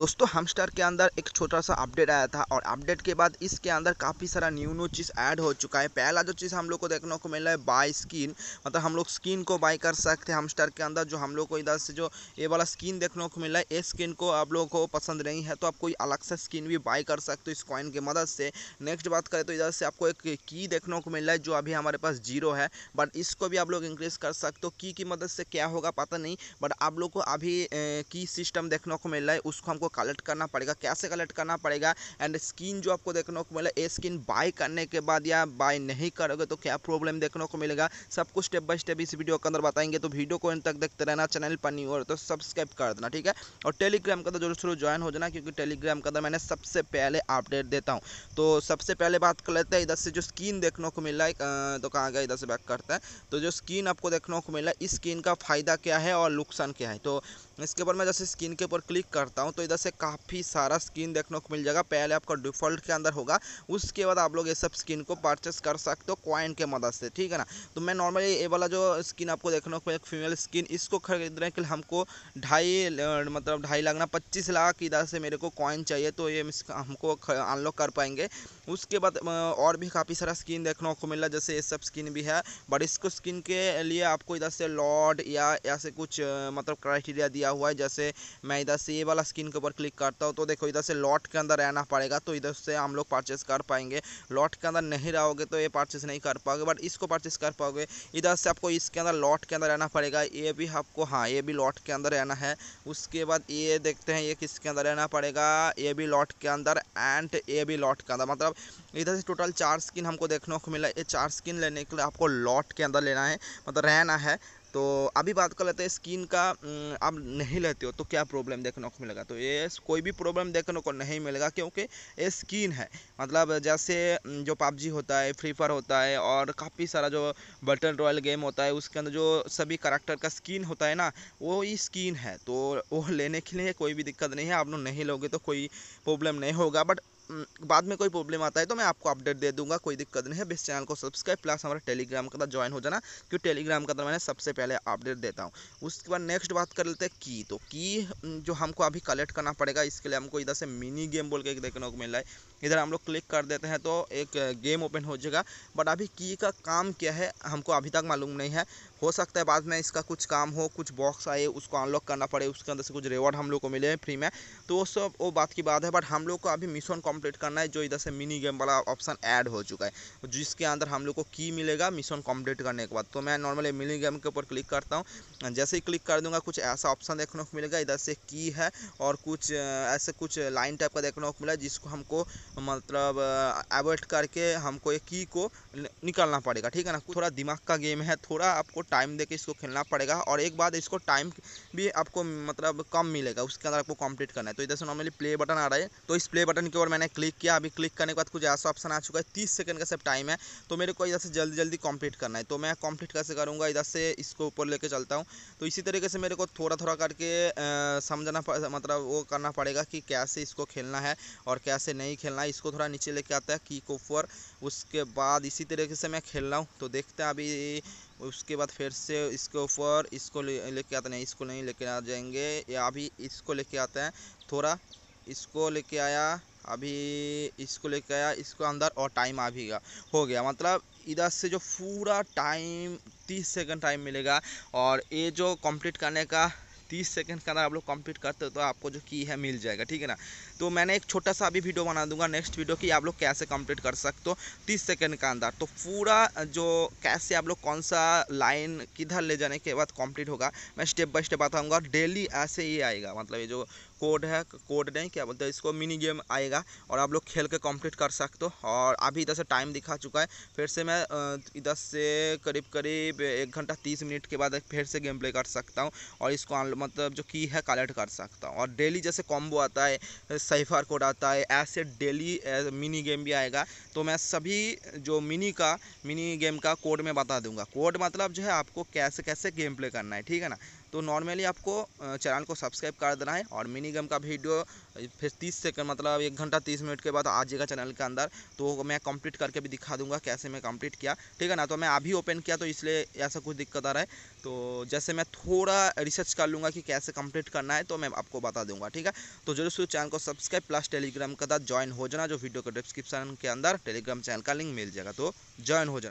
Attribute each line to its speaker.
Speaker 1: दोस्तों हमस्टार के अंदर एक छोटा सा अपडेट आया था और अपडेट के बाद इसके अंदर काफ़ी सारा न्यू न्यू चीज़ ऐड हो चुका है पहला जो चीज़ हम लोग को देखने को मिला है बाय स्किन मतलब हम लोग स्किन को बाय कर सकते हैं हमस्टार के अंदर जो हम लोग को इधर से जो ये वाला स्किन देखने को मिला है ये स्किन को आप लोगों को पसंद नहीं है तो आप कोई अलग सा स्किन भी बाई कर सकते हो इस कॉइन की मदद से नेक्स्ट बात करें तो इधर से आपको एक की देखने को मिल रहा है जो अभी हमारे पास जीरो है बट इसको भी आप लोग इंक्रीज कर सकते हो की की मदद से क्या होगा पता नहीं बट आप लोग को अभी की सिस्टम देखने को मिल रहा है उसको हमको कलेक्ट करना पड़ेगा कैसे कलेक्ट करना पड़ेगा एंड स्किन जो आपको देखने को मिला ये स्किन बाय करने के बाद या बाय नहीं करोगे तो क्या प्रॉब्लम देखने को मिलेगा सब कुछ स्टेप बाय स्टेप इस वीडियो के अंदर बताएंगे तो वीडियो को इन तक देखते रहना चैनल पर नहीं हो तो सब्सक्राइब कर देना ठीक है और टेलीग्राम का तो जरूर शुरू ज्वाइन हो जाना क्योंकि टेलीग्राम का अंदर मैंने सबसे पहले अपडेट देता हूँ तो सबसे पहले बात कर लेते हैं इधर से जो स्किन देखने को मिला तो कहाँ गया इधर से बैक करते हैं तो जो स्किन आपको देखने को मिला इस स्किन का फ़ायदा क्या है और नुकसान क्या है तो इसके ऊपर मैं जैसे स्किन के ऊपर क्लिक करता हूँ तो इधर से काफ़ी सारा स्किन देखने को मिल जाएगा पहले आपका डिफ़ॉल्ट के अंदर होगा उसके बाद आप लोग ये सब स्किन को परचेस कर सकते हो क्वाइन के मदद से ठीक है ना तो मैं नॉर्मली ये वाला जो स्किन आपको देखने को मिले फीमेल स्किन इसको खरीदने के लिए हमको ढाई मतलब ढाई लाख ना पच्चीस लाख इधर से मेरे को कॉइन चाहिए तो ये हमको अनलॉक कर पाएंगे उसके बाद और भी काफ़ी सारा स्किन देखने को मिला जैसे ये सब स्किन भी है बट इसको स्किन के लिए आपको इधर से लॉर्ड या ऐसे कुछ मतलब क्राइटेरिया दिया हुआ है जैसे मैं इधर से ये वाला स्किन के ऊपर क्लिक करता हूँ तो देखो इधर से लॉट के अंदर रहना पड़ेगा तो इधर से हम लोग परचेस कर पाएंगे लॉट के अंदर नहीं रहोगे तो ये परचेस नहीं कर पाओगे बट इसको परचेस कर पाओगे इधर से आपको इसके अंदर लॉट के अंदर रहना पड़ेगा ये भी आपको हाँ ये भी लॉट के अंदर रहना है उसके बाद ये देखते हैं ये किसके अंदर रहना पड़ेगा ये भी लॉट के अंदर एंड ये भी लॉट के अंदर मतलब इधर से टोटल चार स्किन हमको देखने को मिला ये चार स्किन लेने के लिए आपको लॉट के अंदर लेना है मतलब रहना है तो अभी बात कर लेते हैं स्किन का आप नहीं लेते हो तो क्या प्रॉब्लम देखने को मिलेगा तो ये कोई भी प्रॉब्लम देखने को नहीं मिलेगा क्योंकि ये स्किन है मतलब जैसे जो पबजी होता है फ्री फायर होता है और काफ़ी सारा जो बटन रॉयल गेम होता है उसके अंदर जो सभी करेक्टर का स्किन होता है ना वो ही स्किन है तो वो लेने के लिए कोई भी दिक्कत नहीं है आप लोग नहीं लोगे तो कोई प्रॉब्लम नहीं होगा बट बाद में कोई प्रॉब्लम आता है तो मैं आपको अपडेट दे दूंगा कोई दिक्कत नहीं है बेस चैनल को सब्सक्राइब प्लस हमारा टेलीग्राम का ज्वाइन हो जाना क्योंकि टेलीग्राम का मैंने सबसे पहले अपडेट देता हूँ उसके बाद नेक्स्ट बात कर लेते हैं की तो की जो हमको अभी कलेक्ट करना पड़ेगा इसके लिए हमको इधर से मिनी गेम बोल के देखने को मिल रहा है इधर हम लोग क्लिक कर देते हैं तो एक गेम ओपन हो जाएगा बट अभी की का काम क्या है हमको अभी तक मालूम नहीं है हो सकता है बाद में इसका कुछ काम हो कुछ बॉक्स आए उसको अनलॉक करना पड़े उसके अंदर से कुछ रिवॉर्ड हम लोग को मिले फ्री में तो वो सब वो बात की बात है बट हम लोग को अभी मिशन कॉम कंप्लीट करना है जो इधर से मिनी गेम वाला ऑप्शन ऐड हो चुका है जिसके अंदर हम लोग को की मिलेगा मिशन कंप्लीट करने के बाद तो मैं नॉर्मली मिनी गेम के ऊपर क्लिक करता हूँ जैसे ही क्लिक कर दूंगा कुछ ऐसा ऑप्शन देखने को मिलेगा इधर से की है और कुछ ऐसे कुछ लाइन टाइप का देखने को मिला जिसको हमको मतलब अवॉइड करके हमको ये की को निकालना पड़ेगा ठीक है ना थोड़ा दिमाग का गेम है थोड़ा आपको टाइम दे इसको खेलना पड़ेगा और एक बार इसको टाइम भी आपको मतलब कम मिलेगा उसके अंदर आपको कंप्लीट करना है तो इधर से नॉर्मली प्ले बटन आ रहा है तो इस प्ले बटन के ऊपर मैंने मैंने क्लिक किया अभी क्लिक करने के बाद कुछ ऐसा ऑप्शन आ चुका है तीस सेकंड का सिर्फ टाइम है तो मेरे को इधर से जल्दी जल्दी कंप्लीट करना है तो मैं कंप्लीट कैसे करूँगा इधर से इसको ऊपर लेके चलता हूँ तो इसी तरीके से मेरे को थोड़ा थोड़ा करके समझना मतलब वो करना पड़ेगा कि कैसे इसको खेलना है और कैसे नहीं खेलना है इसको थोड़ा नीचे लेके आता है की को फोर उसके बाद इसी तरीके से मैं खेल रहा हूँ तो देखते हैं अभी उसके बाद फिर से इसके ऊपर इसको लेके आते नहीं इसको नहीं लेके आ जाएंगे या अभी इसको लेके आते हैं थोड़ा इसको लेके आया अभी इसको लेके आया इसको अंदर और टाइम आ भी गया हो गया मतलब इधर से जो पूरा टाइम तीस सेकंड टाइम मिलेगा और ये जो कंप्लीट करने का तीस सेकंड के अंदर आप लोग कंप्लीट करते हो तो आपको जो की है मिल जाएगा ठीक है ना तो मैंने एक छोटा सा अभी वीडियो बना दूंगा नेक्स्ट वीडियो की आप लोग कैसे कंप्लीट कर सकते हो तीस सेकंड के अंदर तो पूरा जो कैसे आप लोग कौन सा लाइन किधर ले जाने के बाद कंप्लीट होगा मैं स्टेप बाय स्टेप बताऊँगा डेली ऐसे ही आएगा मतलब ये जो कोड है कोड नहीं क्या बोलते हैं इसको मिनी गेम आएगा और आप लोग खेल के कंप्लीट कर सकते हो और अभी इधर से टाइम दिखा चुका है फिर से मैं इधर से करीब करीब एक घंटा तीस मिनट के बाद फिर से गेम प्ले कर सकता हूँ और इसको मतलब जो की है कलेक्ट कर सकता हूँ और डेली जैसे कॉम्बो आता है साइफर कोड आता है ऐसे डेली मिनी गेम भी आएगा तो मैं सभी जो मिनी का मिनी गेम का कोड मैं बता दूंगा कोड मतलब जो है आपको कैसे कैसे गेम प्ले करना है ठीक है ना तो नॉर्मली आपको चैनल को सब्सक्राइब कर देना है और मिनी गेम का वीडियो फिर तीस सेकंड मतलब एक घंटा तीस मिनट के बाद आ जाएगा चैनल के अंदर तो मैं कंप्लीट करके भी दिखा दूंगा कैसे मैं कंप्लीट किया ठीक है ना तो मैं अभी ओपन किया तो इसलिए ऐसा कुछ दिक्कत आ रहा है तो जैसे मैं थोड़ा रिसर्च कर लूँगा कि कैसे कम्प्लीट करना है तो मैं आपको बता दूंगा ठीक है तो जरूर से चैनल को सब्सक्राइब प्लस टेलीग्राम के साथ ज्वाइन हो जाना जो वीडियो के डिस्क्रिप्शन के अंदर टेलीग्राम चैनल का लिंक मिल जाएगा तो ज्वाइन हो जाना